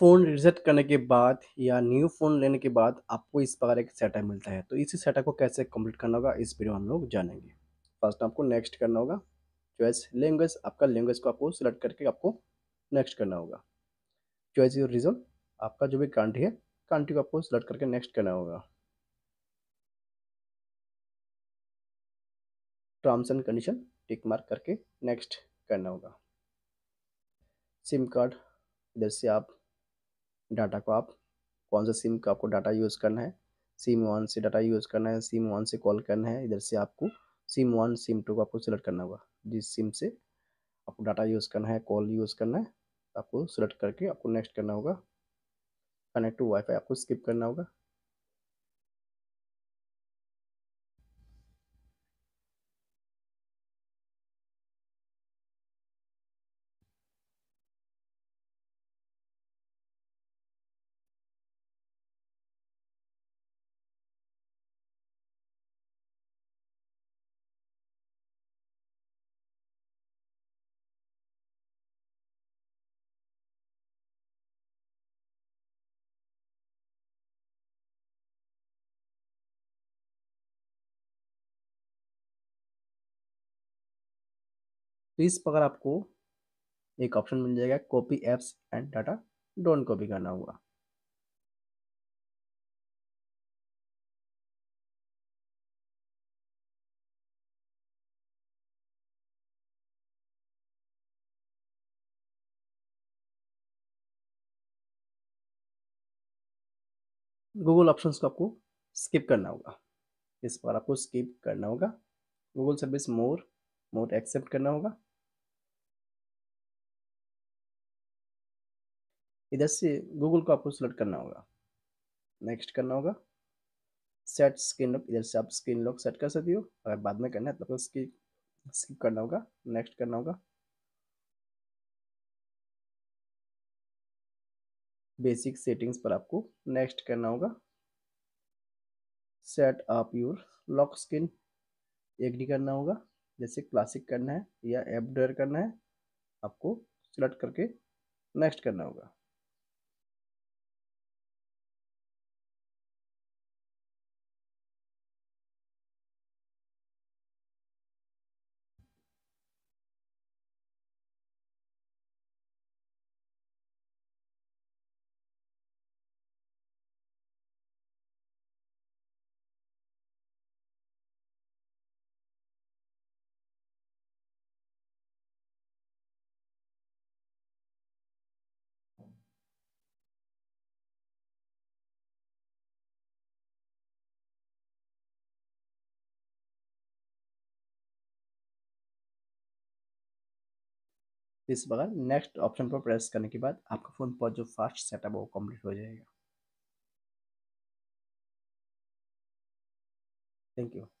phone reject करने के बाद या न्यू फ़ोन लेने के बाद आपको इस प्रकार एक सेटअप मिलता है तो इसी सेटअप को कैसे कंप्लीट करना होगा इस वीडियो हम लोग जानेंगे फर्स्ट आपको नेक्स्ट करना होगा चॉइस लैंग्वेज आपका लैंग्वेज को आपको सिलेक्ट करके आपको नेक्स्ट करना होगा चॉइस योर रीजन आपका जो भी कंट्री है कंट्री को आपको सिलेक्ट करके नेक्स्ट करना होगा terms and condition tick mark करके नेक्स्ट करना होगा सिम कार्ड इधर से आप डाटा को आप कौन सा सिम का आपको डाटा यूज़ करना है सिम वन से डाटा यूज़ करना है सिम वन से कॉल करना है इधर से आपको सिम वन सिम टू को आपको सिलेक्ट करना होगा जिस सिम से आपको डाटा यूज़ करना है कॉल यूज़ करना है आपको सिलेक्ट करके आपको नेक्स्ट करना होगा कनेक्ट टू वाईफाई आपको स्किप करना होगा तो इस प्रकार आपको एक ऑप्शन मिल जाएगा copy apps and data don't copy करना होगा गूगल ऑप्शंस को आपको स्किप करना होगा इस पर आपको स्किप करना होगा Google service more more accept करना होगा इधर से गूगल को आपको सेलेक्ट करना होगा नेक्स्ट करना होगा सेट स्क्रीन लॉक इधर से आप स्क्रीन लॉक सेट कर सकती हो अगर बाद में करना है तो आपको स्किप स्किप करना होगा नेक्स्ट करना होगा बेसिक सेटिंग्स पर आपको नेक्स्ट करना होगा सेट आप योर लॉक स्क्रीन डी करना होगा जैसे क्लासिक करना है या एप डर करना है आपको सिलेक्ट करके नेक्स्ट करना होगा इस प्रकार नेक्स्ट ऑप्शन पर प्रेस करने के बाद आपका फ़ोन पर जो फास्ट सेटअप वो कंप्लीट हो जाएगा थैंक यू